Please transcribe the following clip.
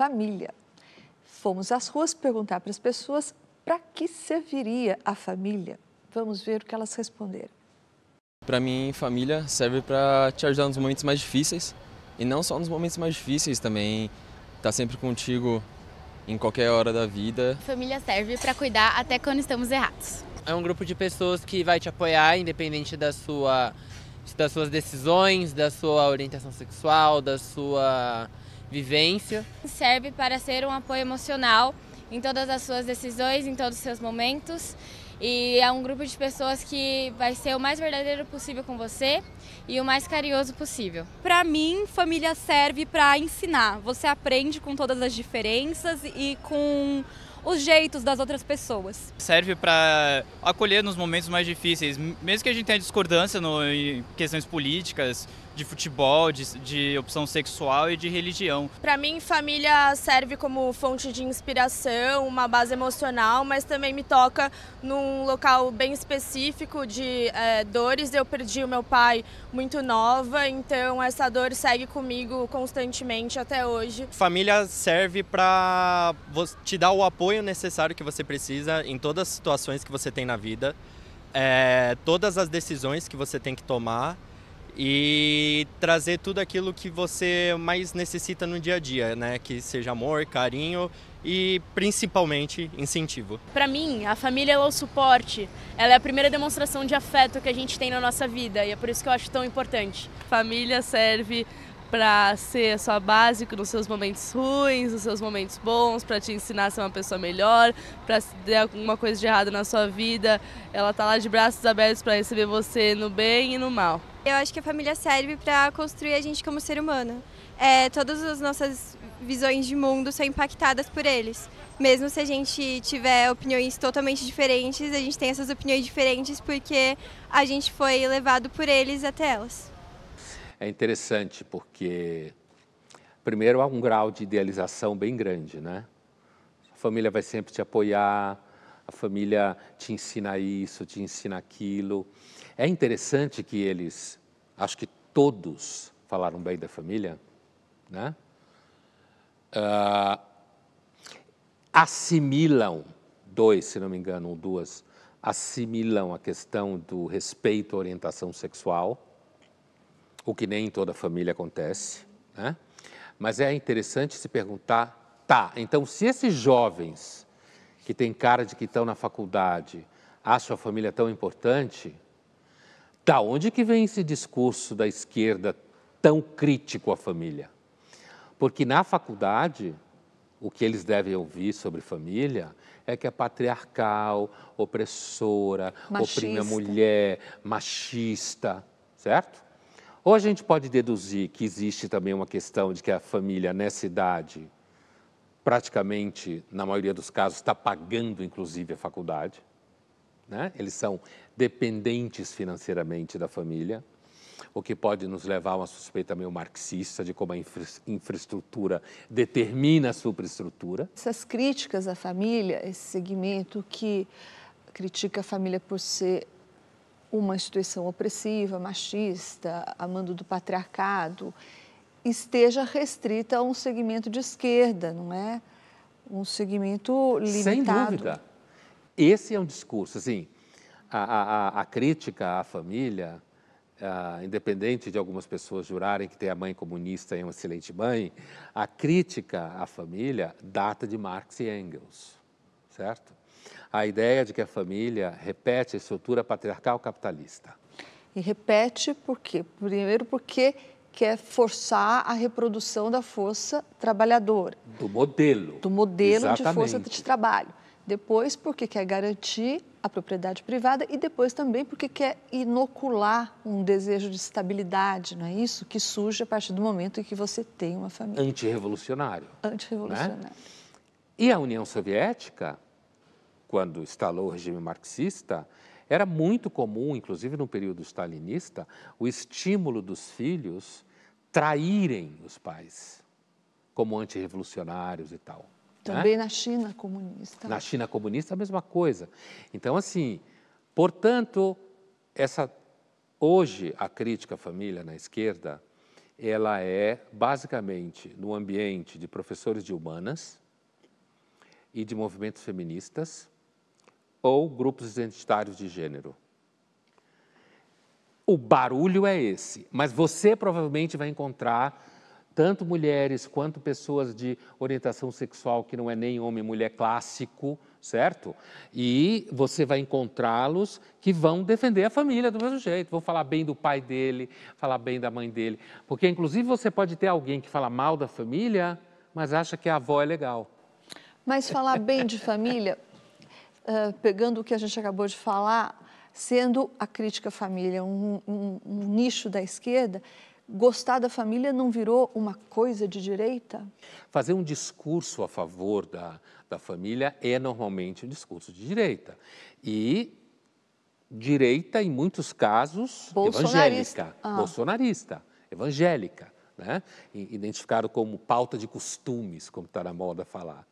família. Fomos às ruas perguntar para as pessoas para que serviria a família. Vamos ver o que elas responderam. Para mim, família serve para te ajudar nos momentos mais difíceis e não só nos momentos mais difíceis também, tá sempre contigo em qualquer hora da vida. Família serve para cuidar até quando estamos errados. É um grupo de pessoas que vai te apoiar independente da sua das suas decisões, da sua orientação sexual, da sua vivência. Serve para ser um apoio emocional em todas as suas decisões, em todos os seus momentos. E é um grupo de pessoas que vai ser o mais verdadeiro possível com você e o mais carinhoso possível. Para mim, família serve para ensinar. Você aprende com todas as diferenças e com os jeitos das outras pessoas. Serve para acolher nos momentos mais difíceis, mesmo que a gente tenha discordância no, em questões políticas, de futebol, de, de opção sexual e de religião. Para mim, família serve como fonte de inspiração, uma base emocional, mas também me toca num local bem específico de é, dores. Eu perdi o meu pai muito nova, então essa dor segue comigo constantemente até hoje. Família serve para te dar o apoio necessário que você precisa em todas as situações que você tem na vida, é, todas as decisões que você tem que tomar e trazer tudo aquilo que você mais necessita no dia a dia, né? Que seja amor, carinho e principalmente incentivo. Para mim, a família é o suporte. Ela é a primeira demonstração de afeto que a gente tem na nossa vida e é por isso que eu acho tão importante. Família serve para ser a sua base nos seus momentos ruins, nos seus momentos bons, para te ensinar a ser uma pessoa melhor, para se der alguma coisa de errado na sua vida, ela tá lá de braços abertos para receber você no bem e no mal. Eu acho que a família serve para construir a gente como ser humano. É, todas as nossas visões de mundo são impactadas por eles. Mesmo se a gente tiver opiniões totalmente diferentes, a gente tem essas opiniões diferentes porque a gente foi levado por eles até elas é interessante porque, primeiro, há um grau de idealização bem grande, né? A família vai sempre te apoiar, a família te ensina isso, te ensina aquilo. É interessante que eles, acho que todos falaram bem da família, né? Uh, assimilam, dois, se não me engano, ou duas, assimilam a questão do respeito à orientação sexual o que nem em toda família acontece, né? mas é interessante se perguntar, tá, então se esses jovens que têm cara de que estão na faculdade acham a família tão importante, da onde que vem esse discurso da esquerda tão crítico à família? Porque na faculdade, o que eles devem ouvir sobre família é que é patriarcal, opressora, machista. oprime a mulher, machista, certo? Ou a gente pode deduzir que existe também uma questão de que a família nessa idade, praticamente, na maioria dos casos, está pagando inclusive a faculdade. Né? Eles são dependentes financeiramente da família, o que pode nos levar a uma suspeita meio marxista de como a infra infraestrutura determina a superestrutura. Essas críticas à família, esse segmento que critica a família por ser uma instituição opressiva, machista, amando do patriarcado, esteja restrita a um segmento de esquerda, não é? Um segmento limitado. Sem dúvida. Esse é um discurso, assim, a, a, a crítica à família, a, independente de algumas pessoas jurarem que ter a mãe comunista é uma excelente mãe, a crítica à família data de Marx e Engels, certo? a ideia de que a família repete a estrutura patriarcal capitalista. E repete por quê? Primeiro, porque quer forçar a reprodução da força trabalhadora. Do modelo. Do modelo Exatamente. de força de trabalho. Depois, porque quer garantir a propriedade privada e depois também porque quer inocular um desejo de estabilidade, não é isso? Que surge a partir do momento em que você tem uma família. Antirrevolucionário. Né? Antirrevolucionário. Né? E a União Soviética quando instalou o regime marxista, era muito comum, inclusive no período stalinista, o estímulo dos filhos traírem os pais, como antirrevolucionários e tal. Né? Também né? na China comunista. Na China comunista, a mesma coisa. Então, assim, portanto, essa hoje a crítica à família na esquerda, ela é basicamente no ambiente de professores de humanas e de movimentos feministas, ou grupos identitários de gênero. O barulho é esse, mas você provavelmente vai encontrar tanto mulheres quanto pessoas de orientação sexual que não é nem homem mulher clássico, certo? E você vai encontrá-los que vão defender a família do mesmo jeito. Vão falar bem do pai dele, falar bem da mãe dele. Porque, inclusive, você pode ter alguém que fala mal da família, mas acha que a avó é legal. Mas falar bem de família eh, pegando o que a gente acabou de falar, sendo a crítica família um, um, um nicho da esquerda, gostar da família não virou uma coisa de direita? Fazer um discurso a favor da, da família é normalmente um discurso de direita. E direita, em muitos casos, bolsonarista. evangélica, ah. bolsonarista, evangélica. Né? identificado como pauta de costumes, como está na moda falar.